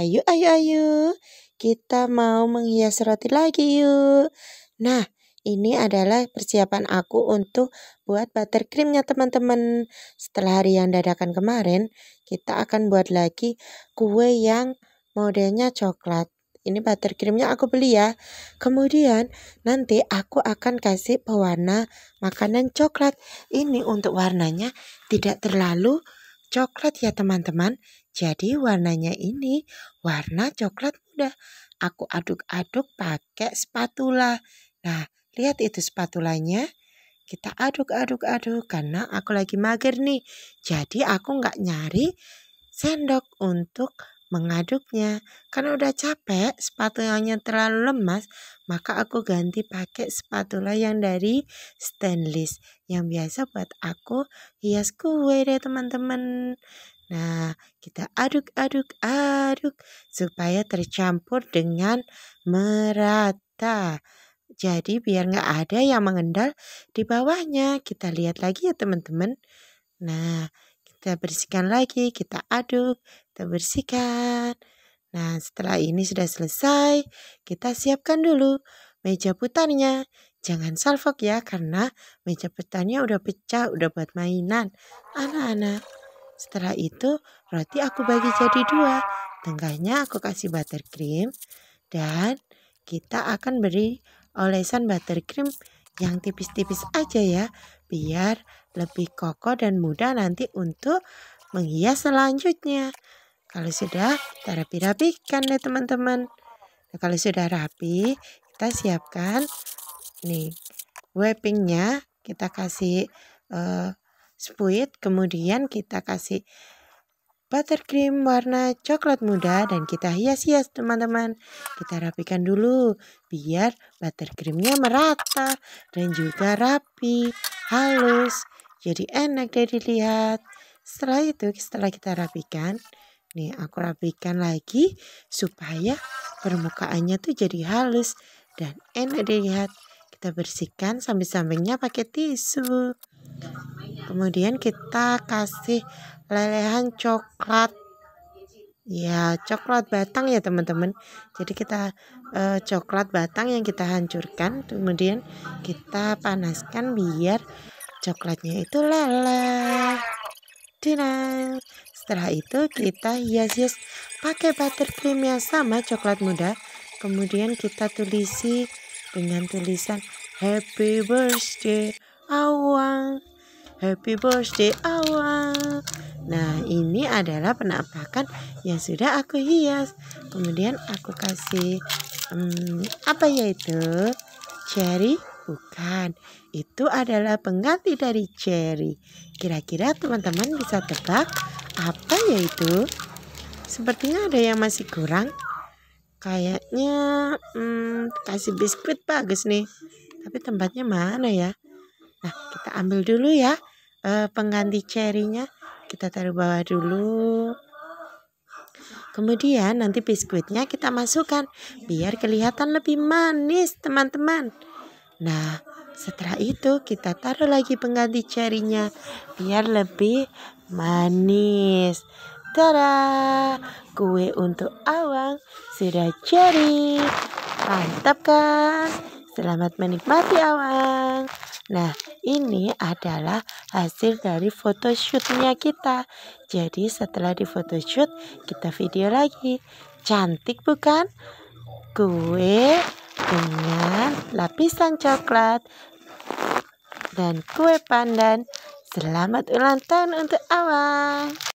Ayo, ayo, ayo. Kita mau menghias roti lagi yuk. Nah, ini adalah persiapan aku untuk buat buttercreamnya teman-teman. Setelah hari yang dadakan kemarin, kita akan buat lagi kue yang modelnya coklat ini buttercreamnya aku beli ya. Kemudian nanti aku akan kasih pewarna makanan coklat. Ini untuk warnanya tidak terlalu coklat ya teman-teman. Jadi warnanya ini warna coklat muda. Aku aduk-aduk pakai spatula. Nah, lihat itu spatulanya. Kita aduk-aduk-aduk karena aku lagi mager nih. Jadi aku nggak nyari sendok untuk mengaduknya. Karena udah capek, spatulanya terlalu lemas, maka aku ganti pakai spatula yang dari stainless yang biasa buat aku hias kue deh teman-teman. Nah, kita aduk-aduk aduk supaya tercampur dengan merata. Jadi biar nggak ada yang mengendal di bawahnya. Kita lihat lagi ya teman-teman. Nah, kita bersihkan lagi, kita aduk, kita bersihkan. Nah, setelah ini sudah selesai, kita siapkan dulu meja putarnya. Jangan salfok ya, karena meja putarnya udah pecah, udah buat mainan. Anak-anak, setelah itu roti aku bagi jadi dua. Tengahnya aku kasih buttercream dan kita akan beri olesan buttercream yang tipis-tipis aja ya biar lebih kokoh dan mudah nanti untuk menghias selanjutnya. Kalau sudah, kita rapi-rapikan deh teman-teman. Nah, kalau sudah rapi, kita siapkan nih wrappingnya. Kita kasih uh, spuit, kemudian kita kasih buttercream warna coklat muda dan kita hias-hias teman-teman. Kita rapikan dulu biar buttercreamnya merata dan juga rapi, halus. Jadi enak deh dilihat. Setelah itu setelah kita rapikan, nih aku rapikan lagi supaya permukaannya tuh jadi halus dan enak dilihat. Kita bersihkan samping-sampingnya pakai tisu. Kemudian kita kasih lelehan coklat ya coklat batang ya teman-teman jadi kita eh, coklat batang yang kita hancurkan kemudian kita panaskan biar coklatnya itu leleh Dinang. Setelah itu kita hias-hias pakai buttercream yang sama coklat muda. Kemudian kita tulisi dengan tulisan Happy Birthday Awang. Happy Birthday Awang. Nah hmm. ini adalah penampakan yang sudah aku hias Kemudian aku kasih hmm, apa yaitu cherry bukan itu adalah pengganti dari cherry Kira-kira teman-teman bisa tebak apa yaitu Sepertinya ada yang masih kurang Kayaknya hmm, kasih biskuit bagus nih tapi tempatnya mana ya? Nah, kita ambil dulu ya Uh, pengganti cerinya kita taruh bawah dulu kemudian nanti biskuitnya kita masukkan biar kelihatan lebih manis teman-teman nah setelah itu kita taruh lagi pengganti cerinya biar lebih manis. Tada! Kue untuk awang sudah jadi. Mantap kan? Selamat menikmati awang. Nah, ini adalah hasil dari photoshootnya kita. Jadi setelah di photoshoot, kita video lagi. Cantik bukan? Kue dengan lapisan coklat dan kue pandan. Selamat ulang tahun untuk awal.